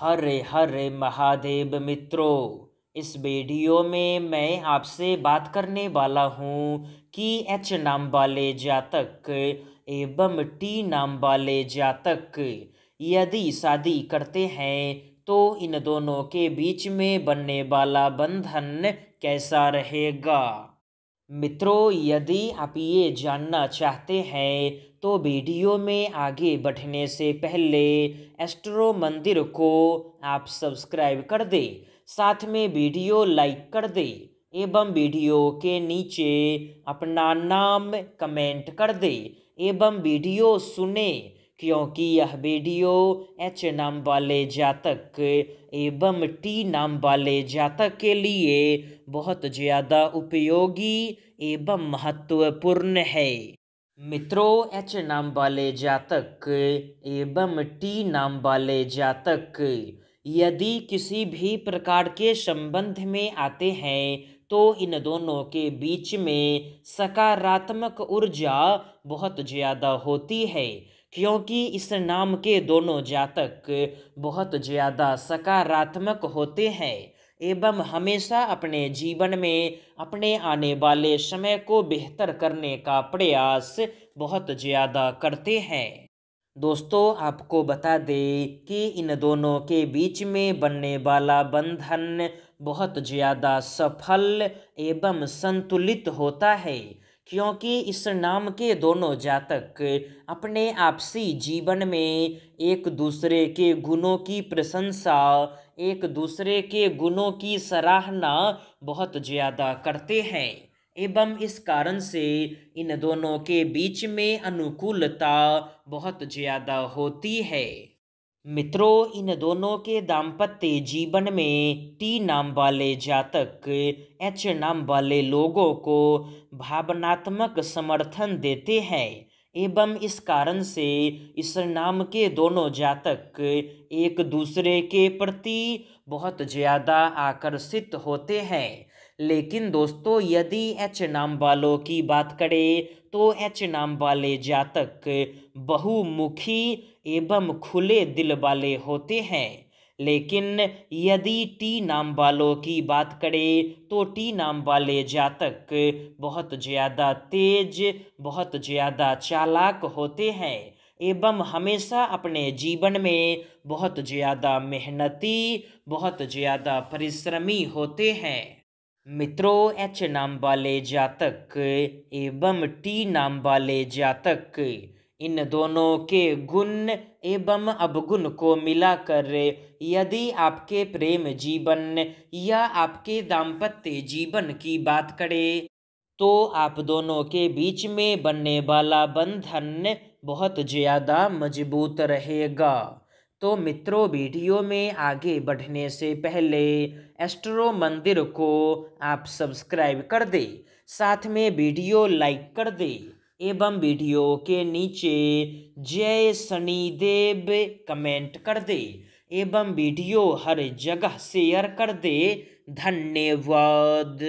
हरे हरे महादेव मित्रों इस वीडियो में मैं आपसे बात करने वाला हूँ कि एच नाम वाले जातक एवं टी नाम वाले जातक यदि शादी करते हैं तो इन दोनों के बीच में बनने वाला बंधन कैसा रहेगा मित्रों यदि आप ये जानना चाहते हैं तो वीडियो में आगे बढ़ने से पहले एस्ट्रो मंदिर को आप सब्सक्राइब कर दे साथ में वीडियो लाइक कर दे एवं वीडियो के नीचे अपना नाम कमेंट कर दें एवं वीडियो सुने क्योंकि यह वीडियो एच नाम वाले जातक एवं टी नाम वाले जातक के लिए बहुत ज़्यादा उपयोगी एवं महत्वपूर्ण है मित्रों एच नाम वाले जातक एवं टी नाम वाले जातक यदि किसी भी प्रकार के संबंध में आते हैं तो इन दोनों के बीच में सकारात्मक ऊर्जा बहुत ज़्यादा होती है क्योंकि इस नाम के दोनों जातक बहुत ज़्यादा सकारात्मक होते हैं एवं हमेशा अपने जीवन में अपने आने वाले समय को बेहतर करने का प्रयास बहुत ज़्यादा करते हैं दोस्तों आपको बता दें कि इन दोनों के बीच में बनने वाला बंधन बहुत ज़्यादा सफल एवं संतुलित होता है क्योंकि इस नाम के दोनों जातक अपने आपसी जीवन में एक दूसरे के गुणों की प्रशंसा एक दूसरे के गुणों की सराहना बहुत ज़्यादा करते हैं एवं इस कारण से इन दोनों के बीच में अनुकूलता बहुत ज़्यादा होती है मित्रों इन दोनों के दाम्पत्य जीवन में टी नाम वाले जातक एच नाम वाले लोगों को भावनात्मक समर्थन देते हैं एवं इस कारण से इस नाम के दोनों जातक एक दूसरे के प्रति बहुत ज़्यादा आकर्षित होते हैं लेकिन दोस्तों यदि एच नाम वालों की बात करें तो एच नाम वाले जातक बहुमुखी एवं खुले दिल वाले होते हैं लेकिन यदि टी नाम वालों की बात करें तो टी नाम वाले जातक बहुत ज़्यादा तेज बहुत ज़्यादा चालाक होते हैं एवं हमेशा अपने जीवन में बहुत ज़्यादा मेहनती बहुत ज़्यादा परिश्रमी होते हैं मित्रों एच नाम वाले जातक एवं टी नाम वाले जातक इन दोनों के गुण एवं अवगुण को मिलाकर यदि आपके प्रेम जीवन या आपके दाम्पत्य जीवन की बात करें तो आप दोनों के बीच में बनने वाला बंधन बहुत ज़्यादा मजबूत रहेगा तो मित्रों वीडियो में आगे बढ़ने से पहले एस्ट्रो मंदिर को आप सब्सक्राइब कर दे साथ में वीडियो लाइक कर दे एवं वीडियो के नीचे जय शनिदेव कमेंट कर दे एवं वीडियो हर जगह शेयर कर दे धन्यवाद